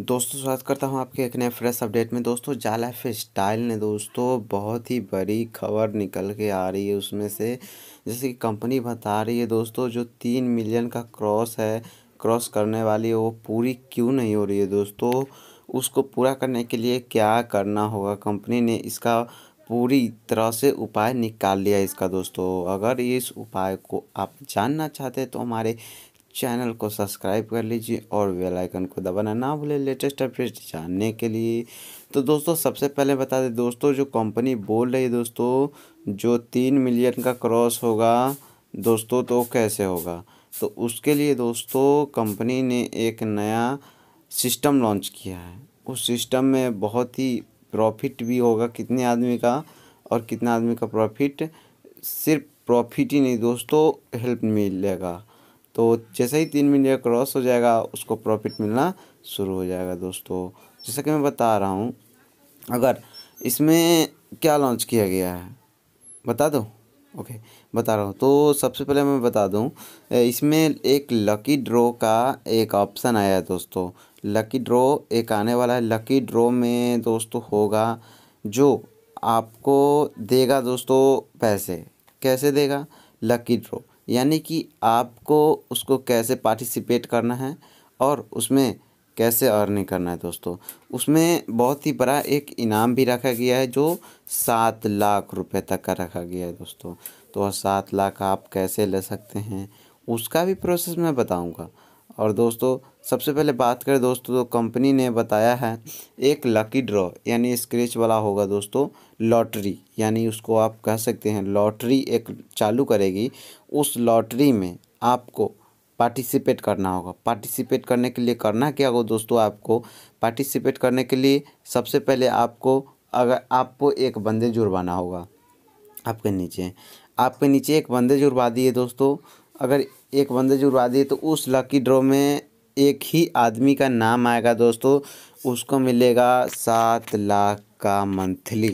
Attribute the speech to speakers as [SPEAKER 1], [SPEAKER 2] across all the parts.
[SPEAKER 1] दोस्तों स्वागत करता हूं आपके एक नए फ्रेश अपडेट में दोस्तों जाला एफ स्टाइल ने दोस्तों बहुत ही बड़ी खबर निकल के आ रही है उसमें से जैसे कि कंपनी बता रही है दोस्तों जो तीन मिलियन का क्रॉस है क्रॉस करने वाली है वो पूरी क्यों नहीं हो रही है दोस्तों उसको पूरा करने के लिए क्या करना होगा कंपनी ने इसका पूरी तरह से उपाय निकाल लिया इसका दोस्तों अगर इस उपाय को आप जानना चाहते हैं तो हमारे चैनल को सब्सक्राइब कर लीजिए और बेल आइकन को दबाना ना भूलें लेटेस्ट अपडेट जानने के लिए तो दोस्तों सबसे पहले बता दें दोस्तों जो कंपनी बोल रही है दोस्तों जो तीन मिलियन का क्रॉस होगा दोस्तों तो कैसे होगा तो उसके लिए दोस्तों कंपनी ने एक नया सिस्टम लॉन्च किया है उस सिस्टम में बहुत ही प्रॉफिट भी होगा कितने आदमी का और कितना आदमी का प्रॉफिट सिर्फ प्रॉफिट ही नहीं दोस्तों हेल्प मिलेगा तो जैसे ही तीन मिनट क्रॉस हो जाएगा उसको प्रॉफिट मिलना शुरू हो जाएगा दोस्तों जैसा कि मैं बता रहा हूँ अगर इसमें क्या लॉन्च किया गया है बता दो ओके बता रहा हूँ तो सबसे पहले मैं बता दूँ इसमें एक लकी ड्रॉ का एक ऑप्शन आया है दोस्तों लकी ड्रॉ एक आने वाला है लकी ड्रॉ में दोस्तों होगा जो आपको देगा दोस्तों पैसे कैसे देगा लकी ड्रॉ यानी कि आपको उसको कैसे पार्टिसिपेट करना है और उसमें कैसे अर्निंग करना है दोस्तों उसमें बहुत ही बड़ा एक इनाम भी रखा गया है जो सात लाख रुपए तक का रखा गया है दोस्तों तो सात लाख आप कैसे ले सकते हैं उसका भी प्रोसेस मैं बताऊंगा और दोस्तों सबसे पहले बात करें दोस्तों तो कंपनी ने बताया है एक लकी ड्रॉ यानी स्क्रैच वाला होगा दोस्तों लॉटरी यानी उसको आप कह सकते हैं लॉटरी एक चालू करेगी उस लॉटरी में आपको पार्टिसिपेट करना होगा पार्टिसिपेट करने के लिए करना क्या होगा दोस्तों आपको पार्टिसिपेट करने के लिए सबसे पहले आपको अगर आपको एक बंदे जुड़वाना होगा आपके नीचे आपके नीचे एक बंदे जुड़वा दिए दोस्तों अगर एक बंदे जुड़वा दिए तो उस लकी ड्रॉ में एक ही आदमी का नाम आएगा दोस्तों उसको मिलेगा सात लाख का मंथली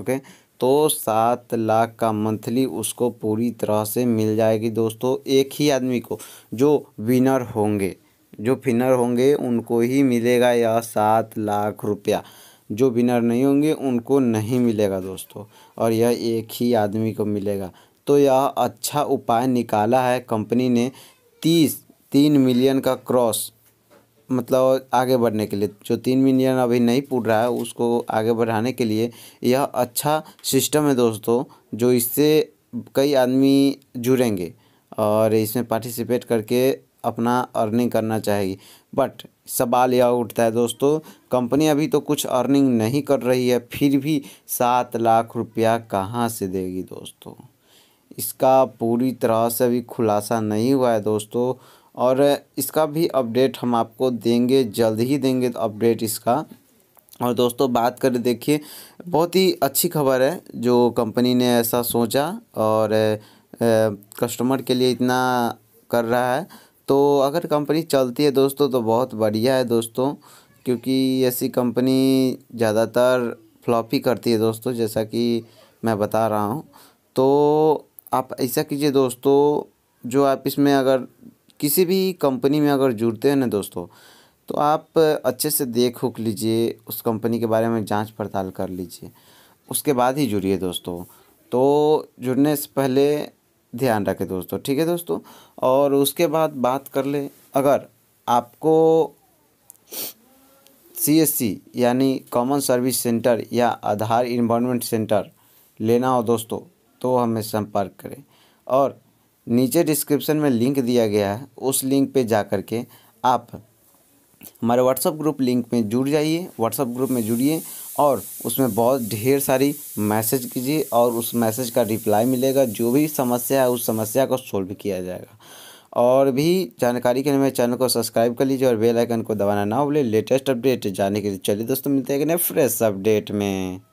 [SPEAKER 1] ओके तो सात लाख का मंथली उसको पूरी तरह से मिल जाएगी दोस्तों एक ही आदमी को जो विनर होंगे जो फिनर होंगे उनको ही मिलेगा यह सात लाख रुपया जो विनर नहीं होंगे उनको नहीं मिलेगा दोस्तों और यह एक ही आदमी को मिलेगा तो यह अच्छा उपाय निकाला है कंपनी ने तीस तीन मिलियन का क्रॉस मतलब आगे बढ़ने के लिए जो तीन मिलियन अभी नहीं पूर रहा है उसको आगे बढ़ाने के लिए यह अच्छा सिस्टम है दोस्तों जो इससे कई आदमी जुड़ेंगे और इसमें पार्टिसिपेट करके अपना अर्निंग करना चाहेगी बट सवाल यह उठता है दोस्तों कंपनी अभी तो कुछ अर्निंग नहीं कर रही है फिर भी सात लाख रुपया कहाँ से देगी दोस्तों इसका पूरी तरह से अभी खुलासा नहीं हुआ है दोस्तों और इसका भी अपडेट हम आपको देंगे जल्द ही देंगे तो अपडेट इसका और दोस्तों बात कर देखिए बहुत ही अच्छी खबर है जो कंपनी ने ऐसा सोचा और कस्टमर के लिए इतना कर रहा है तो अगर कंपनी चलती है दोस्तों तो बहुत बढ़िया है दोस्तों क्योंकि ऐसी कंपनी ज़्यादातर फ्लॉप ही करती है दोस्तों जैसा कि मैं बता रहा हूँ तो आप ऐसा कीजिए दोस्तों जो आप इसमें अगर किसी भी कंपनी में अगर जुड़ते हैं ना दोस्तों तो आप अच्छे से देख उख लीजिए उस कंपनी के बारे में जांच पड़ताल कर लीजिए उसके बाद ही जुड़िए दोस्तों तो जुड़ने से पहले ध्यान रखें दोस्तों ठीक है दोस्तों और उसके बाद बात कर ले अगर आपको सीएससी यानी कॉमन सर्विस सेंटर या आधार इन्वामेंट सेंटर लेना हो दोस्तों तो हमें संपर्क करें और नीचे डिस्क्रिप्शन में लिंक दिया गया है उस लिंक पे जा कर के आप हमारे व्हाट्सअप ग्रुप लिंक में जुड़ जाइए व्हाट्सअप ग्रुप में जुड़िए और उसमें बहुत ढेर सारी मैसेज कीजिए और उस मैसेज का रिप्लाई मिलेगा जो भी समस्या है उस समस्या को सोल्व किया जाएगा और भी जानकारी के लिए मेरे चैनल को सब्सक्राइब कर लीजिए और बेल आइकन को दबाना ना भूलें लेटेस्ट अपडेट जाने के लिए चलिए दोस्तों मिलते हैं कि नए फ्रेश अपडेट में